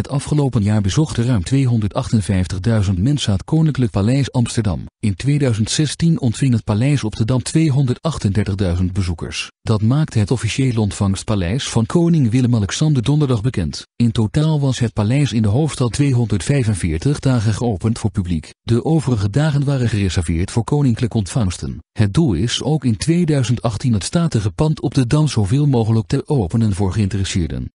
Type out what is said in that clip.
Het afgelopen jaar bezochten ruim 258.000 mensen het Koninklijk Paleis Amsterdam. In 2016 ontving het paleis op de Dam 238.000 bezoekers. Dat maakte het officiële ontvangstpaleis van koning Willem-Alexander donderdag bekend. In totaal was het paleis in de hoofdstad 245 dagen geopend voor publiek. De overige dagen waren gereserveerd voor koninklijke ontvangsten. Het doel is ook in 2018 het statige pand op de Dam zoveel mogelijk te openen voor geïnteresseerden.